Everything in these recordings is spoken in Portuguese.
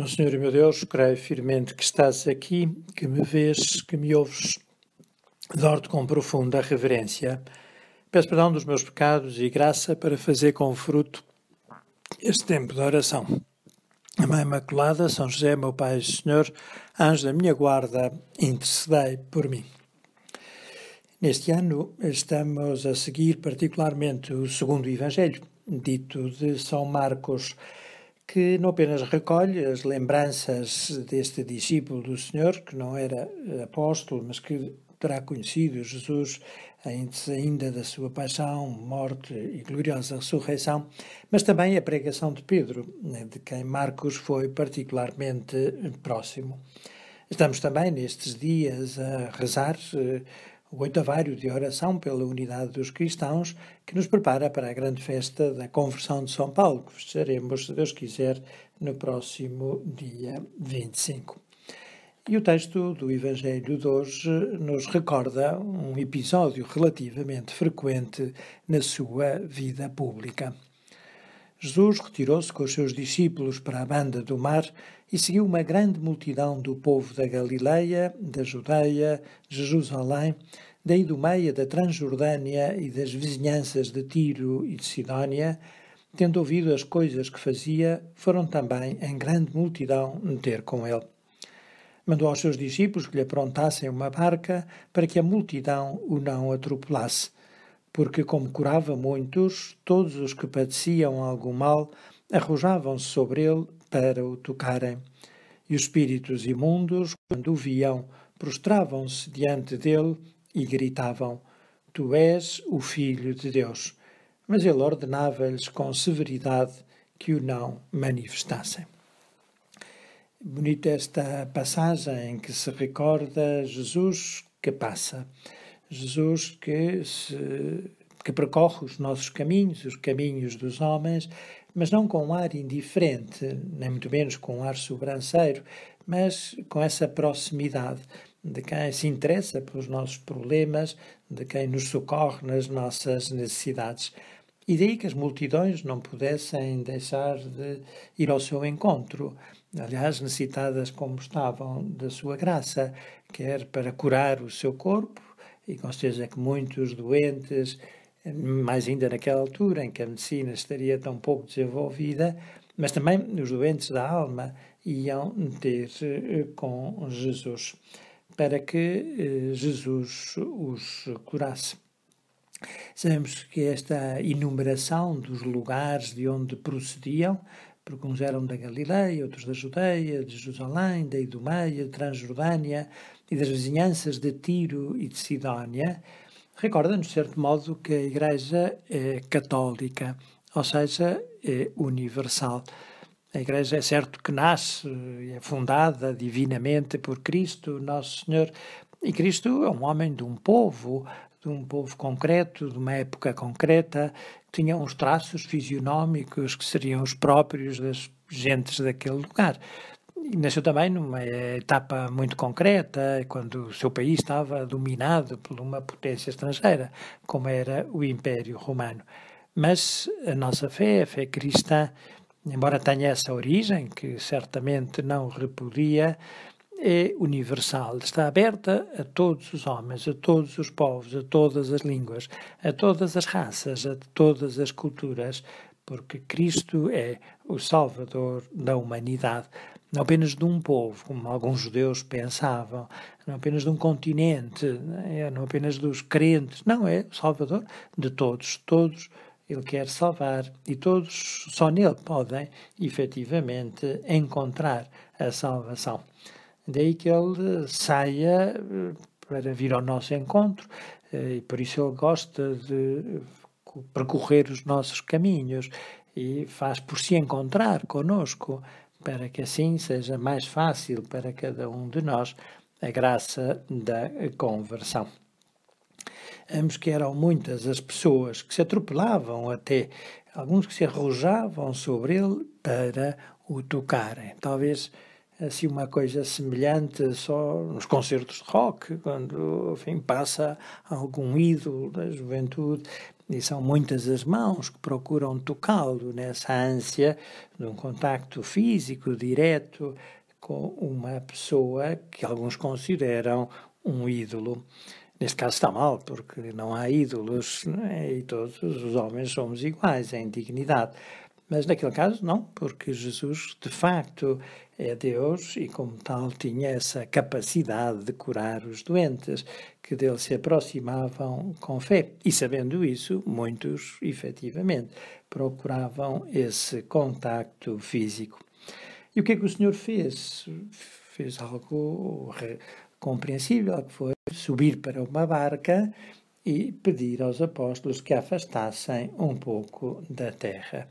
Meu Senhor e meu Deus, creio firmemente que estás aqui, que me vês, que me ouves. Dorte te com profunda reverência. Peço perdão dos meus pecados e graça para fazer com fruto este tempo de oração. A Mãe Imaculada, São José, meu Pai e Senhor, anjo da minha guarda, intercedei por mim. Neste ano estamos a seguir particularmente o segundo Evangelho, dito de São Marcos que não apenas recolhe as lembranças deste discípulo do Senhor, que não era apóstolo, mas que terá conhecido Jesus antes ainda da sua paixão, morte e gloriosa ressurreição, mas também a pregação de Pedro, né, de quem Marcos foi particularmente próximo. Estamos também nestes dias a rezar eh, o oitavário de oração pela unidade dos cristãos, que nos prepara para a grande festa da conversão de São Paulo, que festejaremos, se Deus quiser, no próximo dia 25. E o texto do Evangelho de hoje nos recorda um episódio relativamente frequente na sua vida pública. Jesus retirou-se com os seus discípulos para a banda do mar e seguiu uma grande multidão do povo da Galileia, da Judeia, de Jerusalém, da Idumeia, da Transjordânia e das vizinhanças de Tiro e de Sidónia, tendo ouvido as coisas que fazia, foram também em grande multidão ter com ele. Mandou aos seus discípulos que lhe aprontassem uma barca para que a multidão o não atropelasse, porque, como curava muitos, todos os que padeciam algum mal arrojavam-se sobre ele para o tocarem. E os espíritos imundos, quando o viam, prostravam-se diante dele e gritavam: Tu és o Filho de Deus. Mas ele ordenava-lhes com severidade que o não manifestassem. Bonita esta passagem em que se recorda Jesus que passa, Jesus que, se, que percorre os nossos caminhos, os caminhos dos homens, mas não com um ar indiferente, nem muito menos com um ar sobranceiro, mas com essa proximidade de quem se interessa pelos nossos problemas, de quem nos socorre nas nossas necessidades. E daí que as multidões não pudessem deixar de ir ao seu encontro, aliás, necessitadas como estavam da sua graça, quer para curar o seu corpo, e com certeza que muitos doentes mais ainda naquela altura em que a medicina estaria tão pouco desenvolvida, mas também os doentes da alma iam ter eh, com Jesus, para que eh, Jesus os curasse. Sabemos que esta enumeração dos lugares de onde procediam, porque uns eram da Galileia, outros da Judeia, de Jerusalém, da Idumeia, de Transjordânia e das vizinhanças de Tiro e de Sidónia, Recorda-nos, de certo modo, que a Igreja é católica, ou seja, é universal. A Igreja é certo que nasce, é fundada divinamente por Cristo, Nosso Senhor, e Cristo é um homem de um povo, de um povo concreto, de uma época concreta, que tinha uns traços fisionómicos que seriam os próprios das gentes daquele lugar nasceu também numa etapa muito concreta, quando o seu país estava dominado por uma potência estrangeira, como era o Império Romano. Mas a nossa fé, a fé cristã, embora tenha essa origem, que certamente não repudia, é universal, está aberta a todos os homens, a todos os povos, a todas as línguas, a todas as raças, a todas as culturas, porque Cristo é o Salvador da humanidade não apenas de um povo, como alguns judeus pensavam, não apenas de um continente, né, não apenas dos crentes, não, é o Salvador de todos, todos ele quer salvar e todos só nele podem efetivamente encontrar a salvação. Daí que ele saia eh, para vir ao nosso encontro eh, e por isso ele gosta de percorrer os nossos caminhos e faz por se encontrar conosco para que assim seja mais fácil para cada um de nós a graça da conversão. Ambos que eram muitas as pessoas que se atropelavam até, alguns que se arrojavam sobre ele para o tocarem. Talvez assim uma coisa semelhante só nos concertos de rock, quando enfim, passa algum ídolo da juventude e são muitas as mãos que procuram tocá-lo nessa ânsia de um contacto físico direto com uma pessoa que alguns consideram um ídolo. Neste caso está mal, porque não há ídolos né? e todos os homens somos iguais em dignidade. Mas naquele caso, não, porque Jesus, de facto, é Deus e, como tal, tinha essa capacidade de curar os doentes que dele se aproximavam com fé. E, sabendo isso, muitos, efetivamente, procuravam esse contacto físico. E o que é que o Senhor fez? Fez algo compreensível, que foi subir para uma barca e pedir aos apóstolos que afastassem um pouco da terra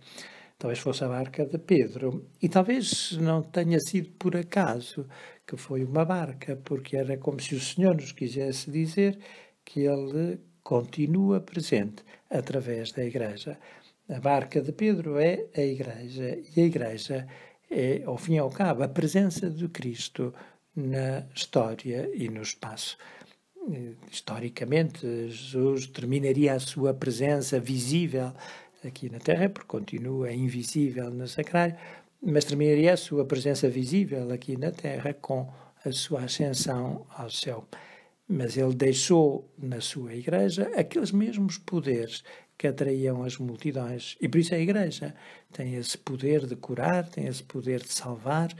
talvez fosse a barca de Pedro. E talvez não tenha sido por acaso que foi uma barca, porque era como se o Senhor nos quisesse dizer que ele continua presente através da Igreja. A barca de Pedro é a Igreja, e a Igreja é, ao fim e ao cabo, a presença de Cristo na história e no espaço eh, historicamente, Jesus terminaria a sua presença visível aqui na Terra, porque continua é invisível no sacrário, mas terminaria a sua presença visível aqui na Terra com a sua ascensão ao céu. Mas ele deixou na sua igreja aqueles mesmos poderes que atraíam as multidões. E por isso a igreja tem esse poder de curar, tem esse poder de salvar,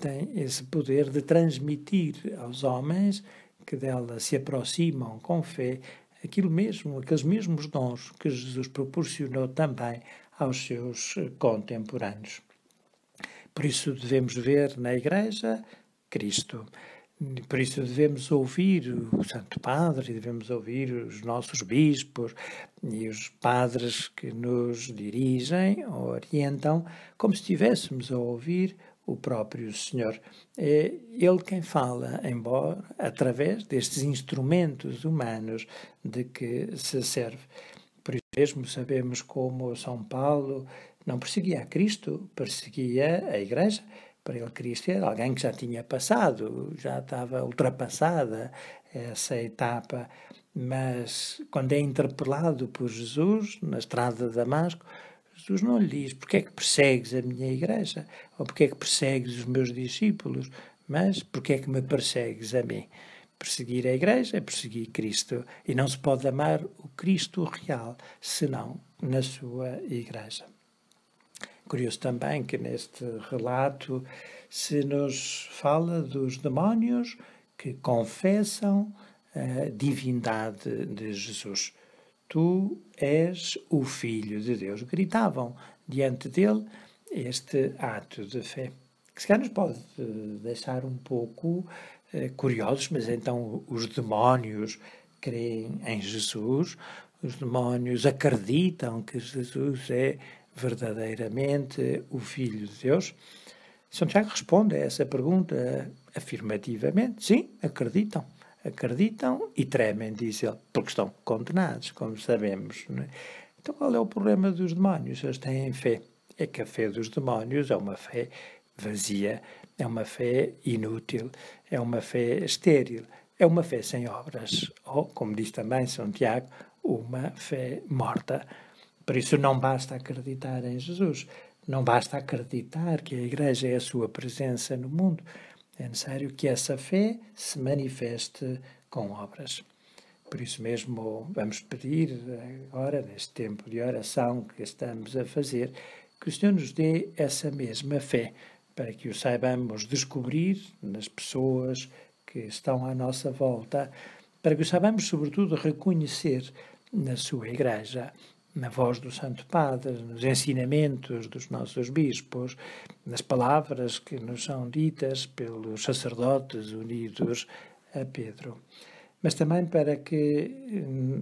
tem esse poder de transmitir aos homens que dela se aproximam com fé aquilo mesmo, aqueles mesmos dons que Jesus proporcionou também aos seus eh, contemporâneos. Por isso devemos ver na Igreja Cristo. Por isso devemos ouvir o Santo Padre, devemos ouvir os nossos bispos e os padres que nos dirigem, orientam, como se estivéssemos a ouvir o próprio Senhor. É Ele quem fala, embora através destes instrumentos humanos de que se serve. Por isso mesmo sabemos como São Paulo não perseguia a Cristo, perseguia a Igreja. Para ele, Cristo era alguém que já tinha passado, já estava ultrapassada essa etapa. Mas quando é interpelado por Jesus na estrada de Damasco, Jesus não lhe diz porque é que persegues a minha igreja ou porque é que persegues os meus discípulos, mas porque é que me persegues a mim. Perseguir a igreja é perseguir Cristo e não se pode amar o Cristo real senão na sua igreja. Curioso também que neste relato se nos fala dos demónios que confessam a eh, divindade de Jesus. Tu és o Filho de Deus. Gritavam diante dele este ato de fé, que se calhar nos pode eh, deixar um pouco eh, curiosos, mas então os demónios creem em Jesus, os demónios acreditam que Jesus é verdadeiramente o Filho de Deus. São Tiago responde a essa pergunta afirmativamente. Sim, acreditam acreditam e tremem, diz ele, porque estão condenados, como sabemos. É? Então, qual é o problema dos demónios? Eles têm fé. É que a fé dos demónios é uma fé vazia, é uma fé inútil, é uma fé estéril, é uma fé sem obras, ou, como diz também São Tiago, uma fé morta. Por isso, não basta acreditar em Jesus, não basta acreditar que a Igreja é a sua presença no mundo é necessário que essa fé se manifeste com obras. Por isso mesmo, vamos pedir agora, neste tempo de oração que estamos a fazer, que o Senhor nos dê essa mesma fé, para que o saibamos descobrir nas pessoas que estão à nossa volta, para que o saibamos, sobretudo, reconhecer na sua Igreja na voz do Santo Padre, nos ensinamentos dos nossos bispos, nas palavras que nos são ditas pelos sacerdotes unidos a Pedro. Mas também para que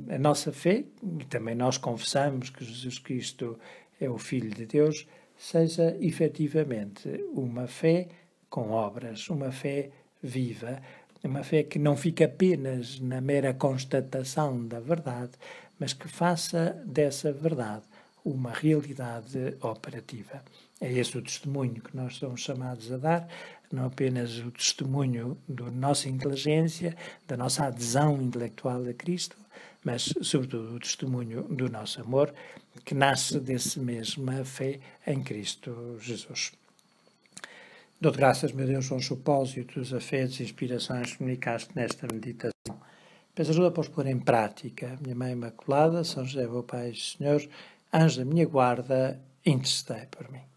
eh, a nossa fé, e também nós confessamos que Jesus Cristo é o Filho de Deus, seja efetivamente uma fé com obras, uma fé viva, uma fé que não fica apenas na mera constatação da verdade, mas que faça dessa verdade uma realidade operativa. É esse o testemunho que nós somos chamados a dar, não apenas o testemunho da nossa inteligência, da nossa adesão intelectual a Cristo, mas, sobretudo, o testemunho do nosso amor, que nasce desse mesma fé em Cristo Jesus. Dou graças, meu Deus, aos supósitos, afetos e inspirações que comunicaste nesta meditação mas ajuda para os pôr em prática. Minha Mãe Imaculada, São José, meu Pai e Senhor, anjo da minha guarda, intercedei por mim.